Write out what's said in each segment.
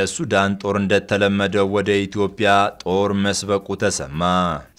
የሱዳን ጦር እንደተለመደው ወደ ኢትዮጵያ ጦር መስበቁ ተሰማ።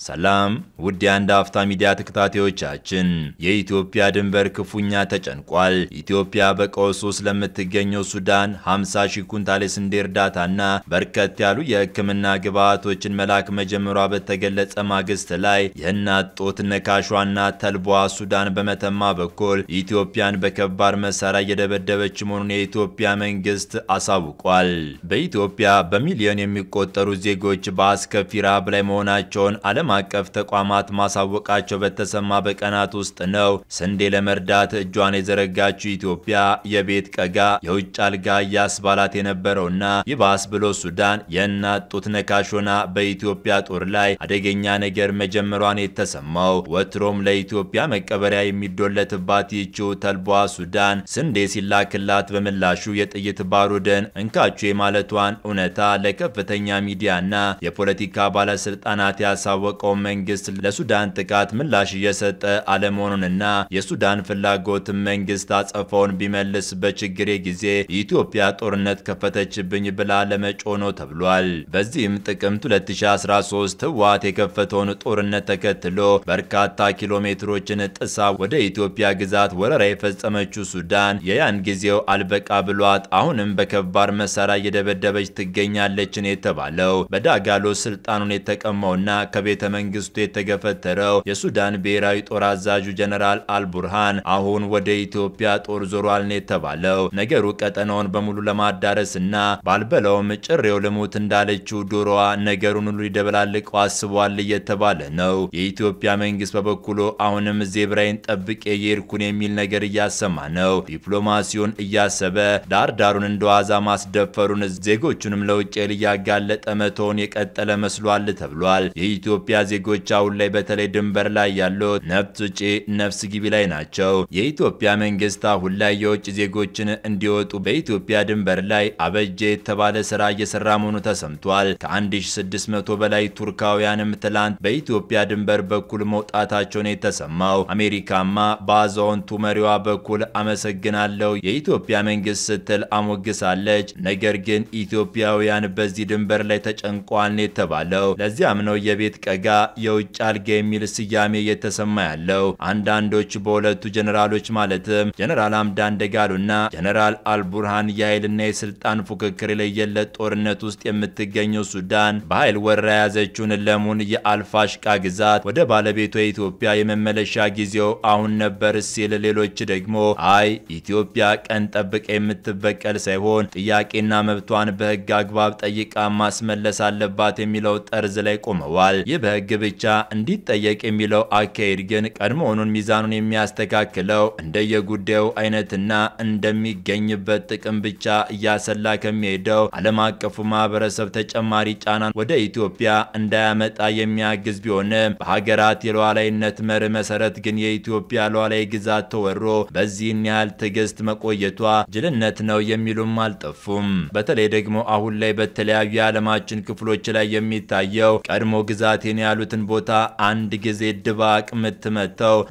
ሰላም ውድ የአንድ አፍታ ሚዲያ ተከታታዮቻችን፣ የኢትዮጵያ ድንበር ክፉኛ ተጨንቋል። ኢትዮጵያ በቀውስ ውስጥ ለምትገኘው ሱዳን 50 ሺህ ኩንታል የስንዴ እርዳታና በርከት ያሉ የሕክምና ግብዓቶችን መላክ መጀመሯ በተገለጸ ማግስት ላይ የእናት ጡት ነካሿና ተልቧ ሱዳን በመተማ በኩል ኢትዮጵያን በከባድ መሳሪያ እየደበደበች መሆኑን የኢትዮጵያ መንግስት አሳውቋል። በኢትዮጵያ በሚሊዮን የሚቆጠሩ ዜጎች በአስከፊ ረሃብ ላይ መሆናቸውን ዓለም አቀፍ ተቋማት ማሳወቃቸው በተሰማ በቀናት ውስጥ ነው ስንዴ ለመርዳት እጇን የዘረጋችው ኢትዮጵያ የቤት ቀጋ የውጭ አልጋ እያስባላት የነበረውና ይባስ ብሎ ሱዳን የእናት ጡት ነካሽ ሆና በኢትዮጵያ ጦር ላይ አደገኛ ነገር መጀመሯን የተሰማው ወትሮም ለኢትዮጵያ መቀበሪያ የሚዶለትባት ይችው ተልቧ ሱዳን ስንዴ ሲላክላት በምላሹ የጥይት ባሩድን እንካቹ የማለት ማለቷን እውነታ ለከፍተኛ ሚዲያና የፖለቲካ ባለስልጣናት ያሳወቀው መንግስት ለሱዳን ጥቃት ምላሽ እየሰጠ አለመሆኑንና የሱዳን ፍላጎት መንግስት አጸፋውን ቢመልስ በችግሬ ጊዜ የኢትዮጵያ ጦርነት ከፈተችብኝ ብላ ለመጮ ነው ተብሏል። በዚህም ጥቅምት 2013 ህወሓት የከፈተውን ጦርነት ተከትሎ በርካታ ኪሎ ሜትሮችን ጥሳ ወደ ኢትዮጵያ ግዛት ወረራ የፈጸመችው ሱዳን የያን ጊዜው አልበቃ ብሏት አሁንም በከባድ መሳሪያ እየደበ እየደበደበች ትገኛለች ነው የተባለው። በዳጋሎ ስልጣኑን የተቀማውና ከቤተ መንግስቱ የተገፈተረው የሱዳን ብሔራዊ ጦር አዛዡ ጀነራል አልቡርሃን አሁን ወደ ኢትዮጵያ ጦር ዞሯል ነው የተባለው። ነገሩ ቀጠናውን በሙሉ ለማዳረስና ባልበላውም ጭሬው ልሙት እንዳለችው ዶሮዋ ነገሩን ሁሉ ሊደበላልቀው አስቧል እየተባለ ነው። የኢትዮጵያ መንግስት በበኩሉ አሁንም ዜብራይን ጠብቄ የርኩን የሚል ነገር እያሰማ ነው። ዲፕሎማሲውን እያሰበ ዳርዳሩን እንደዋዛ ማስደፈሩን ዜጎቹንም ለውጭ እያጋለጠ መቶውን የቀጠለ መስሏል ተብሏል። የኢትዮጵያ ዜጎች አሁን ላይ በተለይ ድንበር ላይ ያሉት ነፍስ ውጪ ነፍስ ግቢ ላይ ናቸው። የኢትዮጵያ መንግስት አሁን ላይ የውጭ ዜጎችን እንዲወጡ በኢትዮጵያ ድንበር ላይ አበጀ የተባለ ስራ እየሰራ መሆኑ ተሰምቷል። ከ1600 በላይ ቱርካውያንም ትላንት በኢትዮጵያ ድንበር በኩል መውጣታቸውን የተሰማው አሜሪካማ በአዛውንቱ መሪዋ በኩል አመሰግናለሁ የኢትዮጵያ መንግስት ስትል አሞግሳለች። ነገር ግን ኢትዮጵያውያን በዚህ ድንበር ላይ ተጨንቋል ነው የተባለው። ለዚያም ነው የቤት ቀጋ የውጭ አልጋ የሚል ስያሜ እየተሰማ ያለው። አንዳንዶች በሁለቱ ጀነራሎች ማለትም ጀነራል አምዳን ደጋሎና ጀነራል አልቡርሃን የኃይልና የስልጣን ፉክክር የለየለት ጦርነት ውስጥ የምትገኘው ሱዳን በኃይል ወራ የያዘችውን ለሙን የአልፋሽቃ ግዛት ወደ ባለቤቷ የኢትዮጵያ የመመለሻ ጊዜው አሁን ነበር ሲል ሌሎች ደግሞ አይ ኢትዮጵያ ቀን ጠብቀ የምትበቀል ሳይሆን ጥያቄና መብቷ መብቷን በህግ አግባብ ጠይቃ ማስመለስ አለባት የሚለው ጠርዝ ላይ ቆመዋል። ይህ በህግ ብቻ እንዲጠየቅ የሚለው አካሄድ ግን ቀድሞውኑን ሚዛኑን የሚያስተካክለው እንደየጉዳዩ አይነትና እንደሚገኝበት ጥቅም ብቻ እያሰላ ከሚሄደው ዓለም አቀፉ ማህበረሰብ ተጨማሪ ጫናን ወደ ኢትዮጵያ እንዳያመጣ የሚያግዝ ቢሆንም በሀገራት የሉዓላዊነት መርህ መሰረት ግን የኢትዮጵያ ሉዓላዊ ግዛት ተወሮ በዚህን ያህል ትዕግስት መቆየቷ ጅልነት ነው የሚሉም አልጠፉም። በተለይ በተለይ ደግሞ አሁን ላይ በተለያዩ የዓለማችን ክፍሎች ላይ የሚታየው ቀድሞ ግዛቴን ያሉትን ቦታ አንድ ጊዜ ድባቅ ምት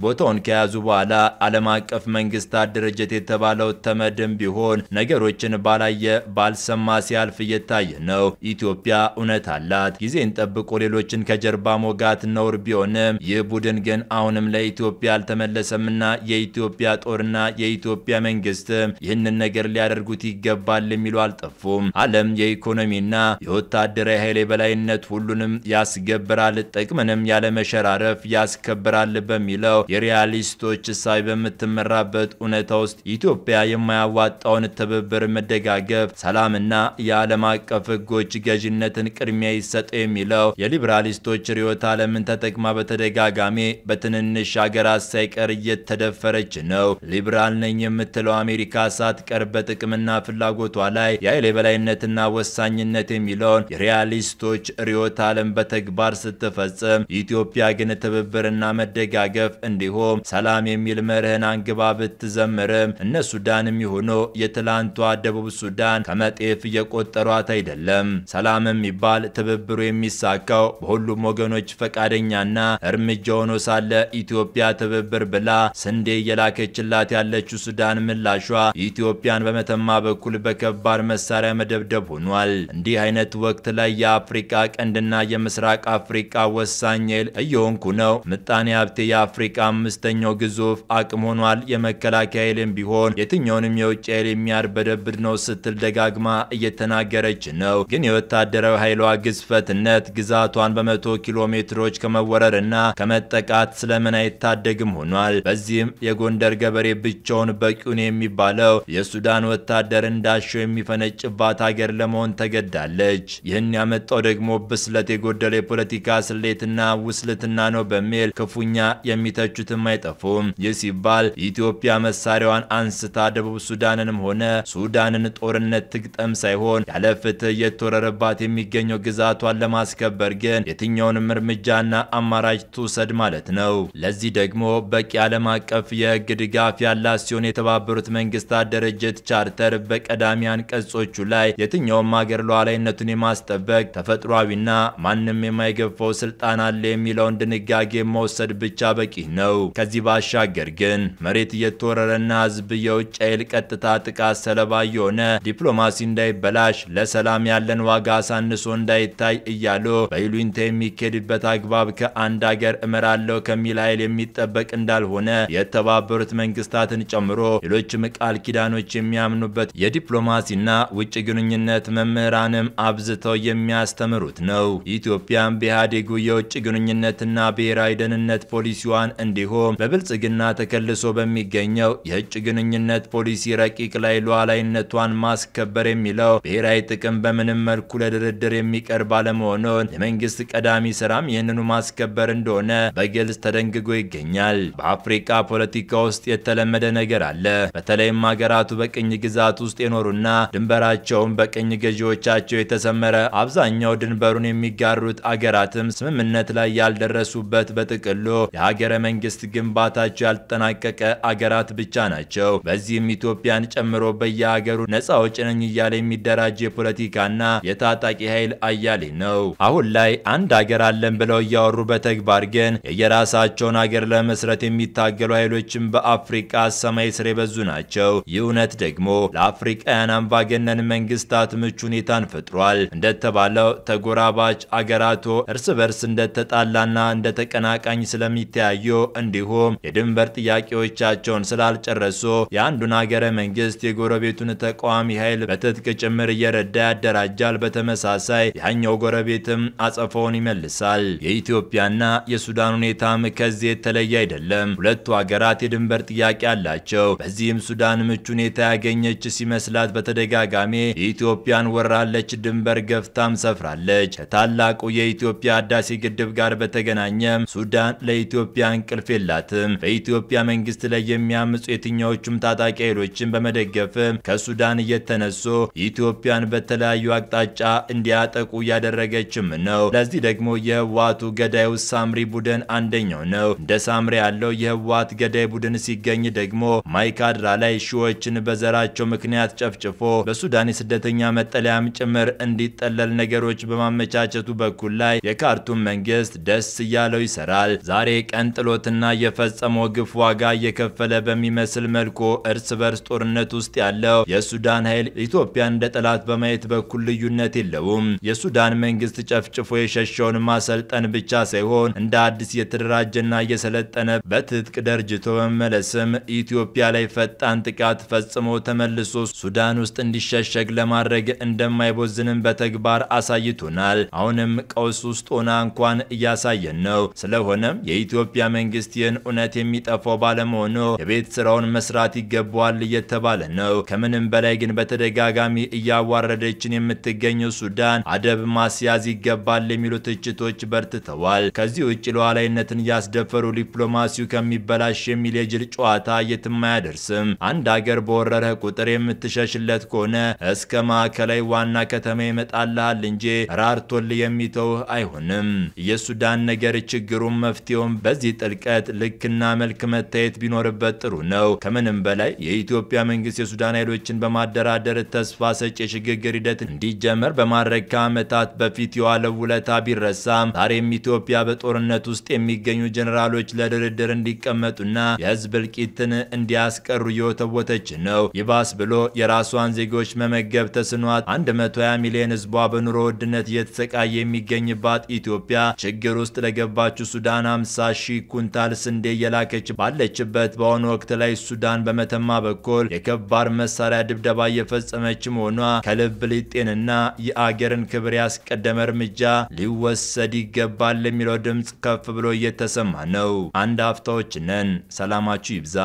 ቦታውን ከያዙ በኋላ ዓለም አቀፍ መንግስታት ድርጅት የተባለው ተመድም ቢሆን ነገሮችን ባላየ ባልሰማ ሲያልፍ እየታየ ነው። ኢትዮጵያ እውነት አላት። ጊዜን ጠብቆ ሌሎችን ከጀርባ ሞጋት ነውር ቢሆንም ይህ ቡድን ግን አሁንም ለኢትዮጵያ አልተመለሰምና የኢትዮጵያ ጦርና የኢትዮጵያ መንግስትም ይህንን ነገር ሊያደርጉት ይገባል የሚሉ አልጠፉም። ዓለም የኢኮኖሚና የወታደራዊ ኃይል የበላይነት ሁሉንም ያስገብራል፣ ጥቅምንም ያለመሸራረፍ ያስከብራል በሚለው የሪያሊስቶች እሳቤ በምትመራበት እውነታ ውስጥ ኢትዮጵያ የማያዋጣውን ትብብር፣ መደጋገፍ፣ ሰላምና የዓለም አቀፍ ሕጎች ገዥነትን ቅድሚያ ይሰጥ የሚለው የሊበራሊስቶች ርዕዮተ ዓለምን ተጠቅማ በተደጋጋሚ በትንንሽ ሀገራት ሳይቀር እየተደፈረች ነው። ሊብራል ነኝ የምትለው አሜሪካ ሳትቀር በጥቅምና ፍላጎቷ ላይ የኃይል የበላይ የበላይነትና ወሳኝነት የሚለውን የሪያሊስቶች ርዕዮተ ዓለም በተግባር ስትፈጽም ኢትዮጵያ ግን ትብብርና መደጋገፍ እንዲሁም ሰላም የሚል መርህን አንግባ ብትዘምርም እነ ሱዳንም የሆኖ የትላንቷ ደቡብ ሱዳን ከመጤፍ እየቆጠሯት አይደለም። ሰላም የሚባል ትብብሩ የሚሳካው በሁሉም ወገኖች ፈቃደኛና እርምጃ ሆኖ ሳለ ኢትዮጵያ ትብብር ብላ ስንዴ እየላከችላት ያለችው ሱዳን ምላሿ ኢትዮጵያን በመተማ በኩል በከባድ መሳሪያ መደብደብ ሆኗል። እንዲህ አይነት ወቅት ላይ የአፍሪካ ቀንድና የምስራቅ አፍሪካ ወሳኝ ኃይል እየሆንኩ ነው። ምጣኔ ሀብቴ የአፍሪካ አምስተኛው ግዙፍ አቅም ሆኗል። የመከላከያ ኃይልም ቢሆን የትኛውንም የውጭ ኃይል የሚያርበደብድ ነው ስትል ደጋግማ እየተናገረች ነው። ግን የወታደራዊ ኃይሏ ግዝፈትነት ግዛቷን በመቶ ኪሎ ሜትሮች ከመወረርና ከመጠቃት ስለምን አይታደግም ሆኗል። በዚህም የጎንደር ገበሬ ብቻውን በቂውን የሚባለው የሱዳን ወታደር እንዳሸው የሚፈነጭባት የመስዋዕት አገር ለመሆን ተገዳለች። ይህን ያመጣው ደግሞ ብስለት የጎደለ የፖለቲካ ስሌትና ውስልትና ነው በሚል ክፉኛ የሚተቹትም አይጠፉም። ይህ ሲባል ኢትዮጵያ መሳሪያዋን አንስታ ደቡብ ሱዳንንም ሆነ ሱዳንን ጦርነት ትግጠም ሳይሆን ያለ ፍትህ የተወረረባት የሚገኘው ግዛቷን ለማስከበር ግን የትኛውንም እርምጃና አማራጭ ትውሰድ ማለት ነው። ለዚህ ደግሞ በቂ ዓለም አቀፍ የህግ ድጋፍ ያላት ሲሆን የተባበሩት መንግስታት ድርጅት ቻርተር በቀዳሚያን ቀጾቹ ላይ ላይ የትኛውም ሀገር ሉዓላዊነቱን የማስጠበቅ ተፈጥሯዊና ማንም የማይገፋው ስልጣን አለ የሚለውን ድንጋጌ መውሰድ ብቻ በቂ ነው። ከዚህ ባሻገር ግን መሬት እየተወረረና ህዝብ የውጭ ኃይል ቀጥታ ጥቃት ሰለባ የሆነ ዲፕሎማሲ እንዳይበላሽ ለሰላም ያለን ዋጋ አሳንሶ እንዳይታይ እያሉ በይሉኝታ የሚካሄድበት አግባብ ከአንድ ሀገር እመራለሁ ከሚል ኃይል የሚጠበቅ እንዳልሆነ የተባበሩት መንግስታትን ጨምሮ ሌሎችም ቃል ኪዳኖች የሚያምኑበት የዲፕሎማሲና ውጭ ግንኙነት መምህራንም አብዝተው የሚያስተምሩት ነው። ኢትዮጵያም በኢህአዴጉ የውጭ ግንኙነትና ብሔራዊ ደህንነት ፖሊሲዋን እንዲሁም በብልጽግና ተከልሶ በሚገኘው የውጭ ግንኙነት ፖሊሲ ረቂቅ ላይ ሉዓላዊነቷን ማስከበር የሚለው ብሔራዊ ጥቅም በምንም መልኩ ለድርድር የሚቀርብ አለመሆኑን የመንግስት ቀዳሚ ስራም ይህንኑ ማስከበር እንደሆነ በግልጽ ተደንግጎ ይገኛል። በአፍሪካ ፖለቲካ ውስጥ የተለመደ ነገር አለ። በተለይም ሀገራቱ በቅኝ ግዛት ውስጥ የኖሩና ድንበራቸው መሆናቸውን በቅኝ ገዢዎቻቸው የተሰመረ አብዛኛው ድንበሩን የሚጋሩት አገራትም ስምምነት ላይ ያልደረሱበት በጥቅሉ የሀገረ መንግስት ግንባታቸው ያልተጠናቀቀ አገራት ብቻ ናቸው። በዚህም ኢትዮጵያን ጨምሮ በየሀገሩ ነጻ አውጪ ነኝ እያለ የሚደራጅ የፖለቲካና የታጣቂ ኃይል አያሌ ነው። አሁን ላይ አንድ ሀገር አለን ብለው እያወሩ በተግባር ግን የየራሳቸውን ሀገር ለመስረት የሚታገሉ ኃይሎችም በአፍሪቃ ሰማይ ስር የበዙ ናቸው። ይህ እውነት ደግሞ ለአፍሪቃውያን አምባገነን መንግስታት ምቹ ሁኔታን ፈጥሯል። እንደተባለው ተጎራባች አገራቱ እርስ በርስ እንደተጣላና እንደተቀናቃኝ ስለሚተያዩ እንዲሁም የድንበር ጥያቄዎቻቸውን ስላልጨረሱ የአንዱን ሀገረ መንግስት የጎረቤቱን ተቃዋሚ ኃይል በትጥቅ ጭምር እየረዳ ያደራጃል። በተመሳሳይ ያኛው ጎረቤትም አጸፋውን ይመልሳል። የኢትዮጵያና የሱዳን ሁኔታም ከዚህ የተለየ አይደለም። ሁለቱ ሀገራት የድንበር ጥያቄ አላቸው። በዚህም ሱዳን ምቹ ሁኔታ ያገኘች ሲመስላት በተደጋጋሚ ኢትዮጵያን ወራለች፣ ድንበር ገፍታም ሰፍራለች። ከታላቁ የኢትዮጵያ ህዳሴ ግድብ ጋር በተገናኘም ሱዳን ለኢትዮጵያ እንቅልፍ የላትም። በኢትዮጵያ መንግስት ላይ የሚያምፁ የትኛዎቹም ታጣቂ ኃይሎችን በመደገፍም ከሱዳን እየተነሱ ኢትዮጵያን በተለያዩ አቅጣጫ እንዲያጠቁ እያደረገችም ነው። ለዚህ ደግሞ የህወሓቱ ገዳዩ ሳምሪ ቡድን አንደኛው ነው። እንደ ሳምሪ ያለው የህወሓት ገዳይ ቡድን ሲገኝ ደግሞ ማይካድራ ላይ ሺዎችን በዘራቸው ምክንያት ጨፍጭፎ በሱዳን የስደተኛ መጠለያም ጭምር እንዲጠለል ነገሮች በማመቻቸቱ በኩል ላይ የካርቱም መንግስት ደስ እያለው ይሰራል። ዛሬ ቀን ጥሎትና የፈጸመው ግፍ ዋጋ እየከፈለ በሚመስል መልኩ እርስ በርስ ጦርነት ውስጥ ያለው የሱዳን ኃይል ኢትዮጵያን እንደ ጠላት በማየት በኩል ልዩነት የለውም። የሱዳን መንግስት ጨፍጭፎ የሸሸውን ማሰልጠን ብቻ ሳይሆን እንደ አዲስ የተደራጀና የሰለጠነ በትጥቅ ደርጅቶ በመመለስም ኢትዮጵያ ላይ ፈጣን ጥቃት ፈጽሞ ተመልሶ ሱዳን ውስጥ እንዲሸሸግ ለማድረግ እንደማይቦዝንም በተግባር አሳይቶናል። አሁንም ቀውስ ውስጥ ሆና እንኳን እያሳየን ነው። ስለሆነም የኢትዮጵያ መንግስት ይህን እውነት የሚጠፋው ባለመሆኑ የቤት ስራውን መስራት ይገባዋል እየተባለ ነው። ከምንም በላይ ግን በተደጋጋሚ እያዋረደችን የምትገኘው ሱዳን አደብ ማስያዝ ይገባል የሚሉ ትችቶች በርትተዋል። ከዚህ ውጭ ሉዓላዊነትን እያስደፈሩ ዲፕሎማሲው ከሚበላሽ የሚል የጅል ጨዋታ የትም አያደርስም። አንድ አገር በወረረህ ቁጥር የምትሸሽለት ከሆነ እስከ ማዕከላዊ ዋና ከተማ ይመጣልሃል እንጂ ራርቶል የሚተውህ አይሆንም። የሱዳን ነገር ችግሩን መፍትሄውም በዚህ ጥልቀት ልክና መልክ መታየት ቢኖርበት ጥሩ ነው። ከምንም በላይ የኢትዮጵያ መንግስት የሱዳን ኃይሎችን በማደራደር ተስፋ ሰጭ የሽግግር ሂደት እንዲጀመር በማድረግ ከዓመታት በፊት የዋለው ውለታ ቢረሳም ዛሬም ኢትዮጵያ በጦርነት ውስጥ የሚገኙ ጀኔራሎች ለድርድር እንዲቀመጡና የህዝብ እልቂትን እንዲያስቀሩ እየወተወተች ነው። ይባስ ብሎ የራሷን ዜጎች መመገ መመገብ ተስኗት 120 ሚሊዮን ህዝቧ በኑሮ ውድነት እየተሰቃየ የሚገኝባት ኢትዮጵያ ችግር ውስጥ ለገባችው ሱዳን 50 ሺህ ኩንታል ስንዴ እየላከች ባለችበት በአሁኑ ወቅት ላይ ሱዳን በመተማ በኩል የከባድ መሳሪያ ድብደባ እየፈጸመች መሆኗ ከልብ ሊጤንና የአገርን ክብር ያስቀደመ እርምጃ ሊወሰድ ይገባል የሚለው ድምፅ ከፍ ብሎ እየተሰማ ነው። አንድ አፍታዎች ነን። ሰላማችሁ ይብዛ።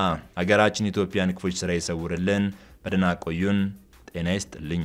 አገራችን ኢትዮጵያን ክፎች ስራ ይሰውርልን። በደህና ቆዩን። ጤና ይስጥልኝ።